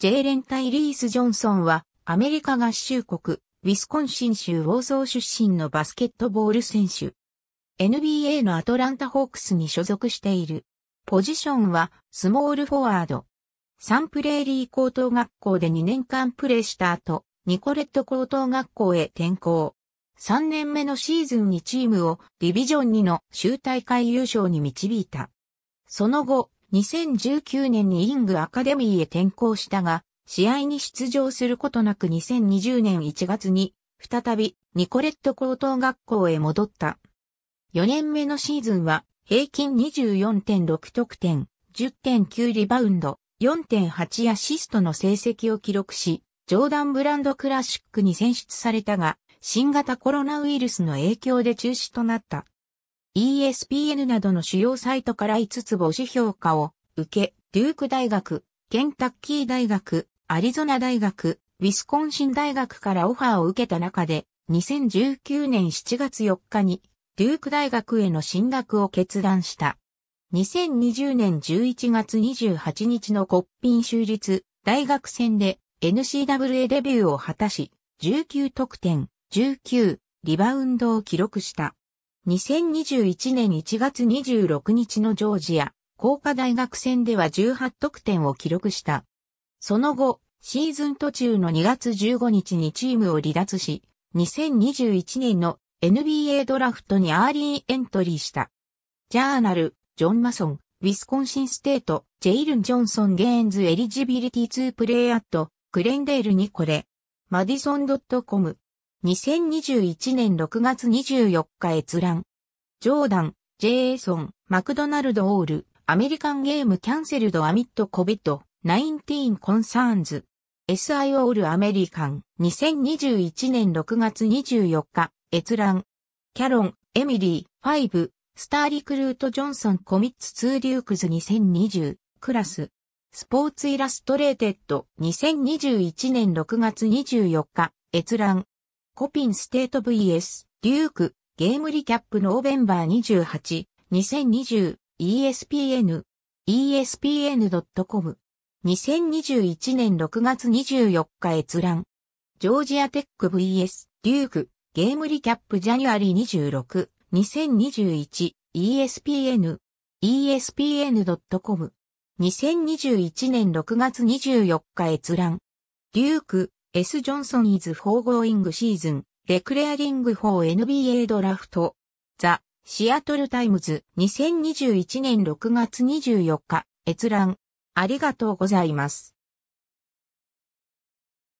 ジェイレン・タイリース・ジョンソンは、アメリカ合衆国、ウィスコンシン州ウォーー出身のバスケットボール選手。NBA のアトランタホークスに所属している。ポジションは、スモールフォワード。サンプレーリー高等学校で2年間プレーした後、ニコレット高等学校へ転校。3年目のシーズンにチームをディビジョン2の州大会優勝に導いた。その後、2019年にイングアカデミーへ転校したが、試合に出場することなく2020年1月に、再びニコレット高等学校へ戻った。4年目のシーズンは、平均24.6得点、10.9リバウンド、4.8アシストの成績を記録し、ジョーダンブランドクラシックに選出されたが、新型コロナウイルスの影響で中止となった。ESPN などの主要サイトから5つ星評価を受け、デューク大学、ケンタッキー大学、アリゾナ大学、ウィスコンシン大学からオファーを受けた中で、2019年7月4日に、デューク大学への進学を決断した。2020年11月28日の国賓終立大学戦で n c w a デビューを果たし、19得点、19リバウンドを記録した。2021年1月26日のジョージア、工科大学戦では18得点を記録した。その後、シーズン途中の2月15日にチームを離脱し、2021年の NBA ドラフトにアーリーエントリーした。ジャーナル、ジョン・マソン、ウィスコンシンステート、ジェイルン・ジョンソン・ゲーンズ・エリジビリティ2プレイアット、クレンデールにこれ、マディソン・ドット・コム、2021年6月24日閲覧。ジョーダン、ジェイソン、マクドナルド・オール、アメリカンゲームキャンセルド・アミット・コビット、ナインティーン・コンサーンズ。SI オール・アメリカン、2021年6月24日、閲覧。キャロン、エミリー、ファイブ、スターリクルート・ジョンソン・コミッツ・ツー・リュークズ2020、クラス。スポーツ・イラストレーテッド、2021年6月24日、閲覧。コピンステート VS、デューク、ゲームリキャップノーベンバー28、2020、ESPN、ESPN.com。2021年6月24日閲覧。ジョージアテック VS、デューク、ゲームリキャップジャニュアリー26、2021、ESPN、ESPN.com。2021年6月24日閲覧。デューク、S. ジョンソンイズ・フォー・ゴーイング・シーズン、レクレアリング・フォー・ NBA ドラフト、ザ・シアトル・タイムズ、2021年6月24日、閲覧。ありがとうございます。